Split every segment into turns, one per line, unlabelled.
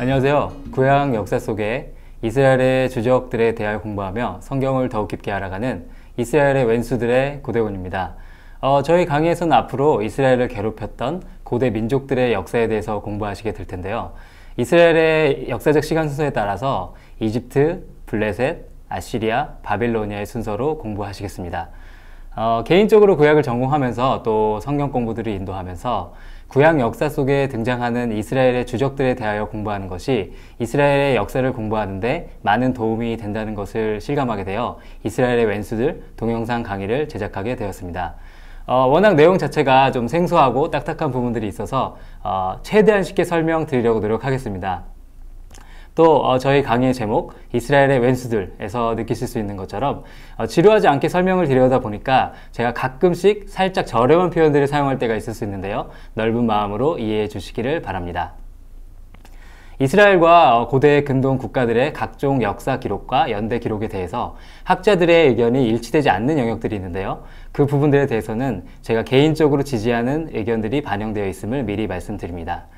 안녕하세요. 고향 역사 속에 이스라엘의 주적들에 대하 공부하며 성경을 더욱 깊게 알아가는 이스라엘의 왼수들의 고대원입니다. 어, 저희 강의에서는 앞으로 이스라엘을 괴롭혔던 고대 민족들의 역사에 대해서 공부하시게 될 텐데요. 이스라엘의 역사적 시간 순서에 따라서 이집트, 블레셋, 아시리아, 바빌로니아의 순서로 공부하시겠습니다. 어, 개인적으로 구약을 전공하면서 또 성경 공부들을 인도하면서 구약 역사 속에 등장하는 이스라엘의 주적들에 대하여 공부하는 것이 이스라엘의 역사를 공부하는데 많은 도움이 된다는 것을 실감하게 되어 이스라엘의 왼수들 동영상 강의를 제작하게 되었습니다. 어, 워낙 내용 자체가 좀 생소하고 딱딱한 부분들이 있어서 어, 최대한 쉽게 설명드리려고 노력하겠습니다. 또 어, 저희 강의 의 제목 이스라엘의 왼수들에서 느끼실 수 있는 것처럼 어, 지루하지 않게 설명을 드려다 보니까 제가 가끔씩 살짝 저렴한 표현들을 사용할 때가 있을 수 있는데요. 넓은 마음으로 이해해 주시기를 바랍니다. 이스라엘과 어, 고대 근동 국가들의 각종 역사 기록과 연대 기록에 대해서 학자들의 의견이 일치되지 않는 영역들이 있는데요. 그 부분들에 대해서는 제가 개인적으로 지지하는 의견들이 반영되어 있음을 미리 말씀드립니다.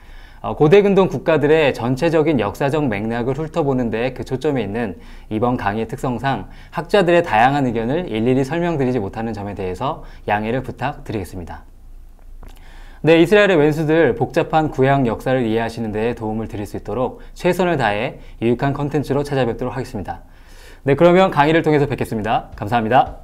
어, 고대근동 국가들의 전체적인 역사적 맥락을 훑어보는데 그 초점이 있는 이번 강의 특성상 학자들의 다양한 의견을 일일이 설명드리지 못하는 점에 대해서 양해를 부탁드리겠습니다. 네, 이스라엘의 왼수들 복잡한 구약 역사를 이해하시는 데 도움을 드릴 수 있도록 최선을 다해 유익한 컨텐츠로 찾아뵙도록 하겠습니다. 네, 그러면 강의를 통해서 뵙겠습니다. 감사합니다.